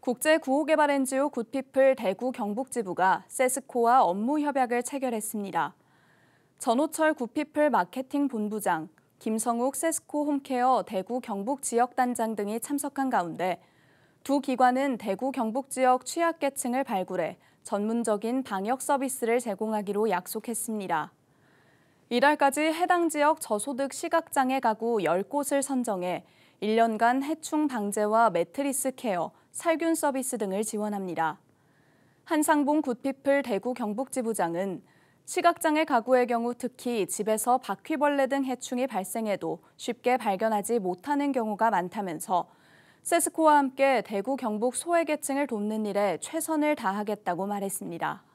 국제구호개발엔지오 굿피플 대구 경북지부가 세스코와 업무 협약을 체결했습니다. 전호철 굿피플 마케팅 본부장, 김성욱 세스코 홈케어 대구 경북 지역 단장 등이 참석한 가운데 두 기관은 대구 경북 지역 취약계층을 발굴해 전문적인 방역 서비스를 제공하기로 약속했습니다. 이달까지 해당 지역 저소득 시각장애 가구 10곳을 선정해 1년간 해충 방제와 매트리스 케어, 살균 서비스 등을 지원합니다. 한상봉 굿피플 대구 경북지부장은 시각장애 가구의 경우 특히 집에서 바퀴벌레 등 해충이 발생해도 쉽게 발견하지 못하는 경우가 많다면서 세스코와 함께 대구 경북 소외계층을 돕는 일에 최선을 다하겠다고 말했습니다.